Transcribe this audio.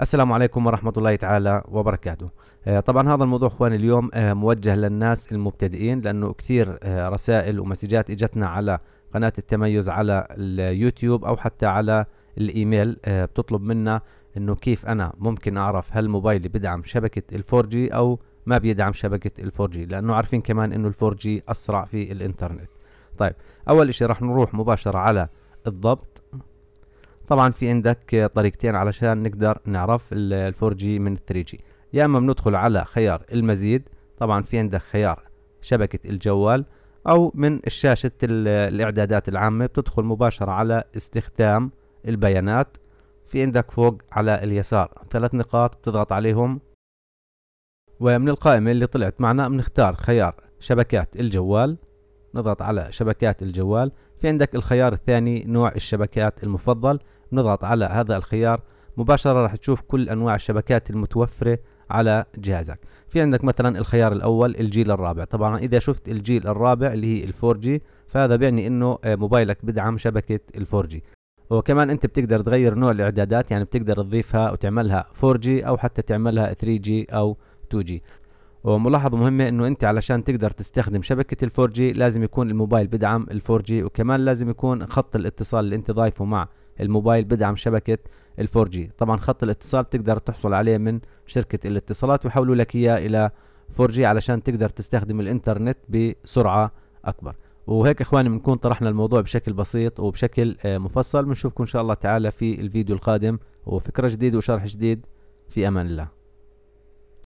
السلام عليكم ورحمة الله تعالى وبركاته آه، طبعا هذا الموضوع اخواني اليوم آه، موجه للناس المبتدئين لانه كثير آه، رسائل ومسجات اجتنا على قناة التميز على اليوتيوب او حتى على الايميل بتطلب منا انه كيف انا ممكن اعرف هل موبايلي بدعم شبكة الفورجي او ما بيدعم شبكة الفورجي لانه عارفين كمان انه الفورجي اسرع في الانترنت طيب اول اشي راح نروح مباشرة على الضبط طبعا في عندك طريقتين علشان نقدر نعرف ال 4G من ال 3G يا اما بندخل على خيار المزيد طبعا في عندك خيار شبكة الجوال او من شاشة الاعدادات العامة بتدخل مباشرة على استخدام البيانات في عندك فوق على اليسار ثلاث نقاط بتضغط عليهم ومن القائمة اللي طلعت معنا بنختار خيار شبكات الجوال نضغط على شبكات الجوال في عندك الخيار الثاني نوع الشبكات المفضل نضغط على هذا الخيار مباشرة راح تشوف كل أنواع الشبكات المتوفرة على جهازك في عندك مثلا الخيار الأول الجيل الرابع طبعا إذا شفت الجيل الرابع اللي هي الفور جي فهذا بيعني أنه آه، موبايلك بدعم شبكة الفور جي وكمان انت بتقدر تغير نوع الاعدادات يعني بتقدر تضيفها وتعملها 4G او حتى تعملها 3G او 2G وملاحظة مهمة انه انت علشان تقدر تستخدم شبكة الفور جي لازم يكون الموبايل بدعم الفور جي وكمان لازم يكون خط الاتصال اللي انت ضايفه مع الموبايل بدعم شبكة الفور جي طبعا خط الاتصال بتقدر تحصل عليه من شركة الاتصالات ويحولوا لك اياه الى 4 جي علشان تقدر تستخدم الانترنت بسرعة اكبر وهيك اخواني بنكون طرحنا الموضوع بشكل بسيط وبشكل آه، مفصل بنشوفكم ان شاء الله تعالى في الفيديو القادم وفكرة جديدة وشرح جديد في امان الله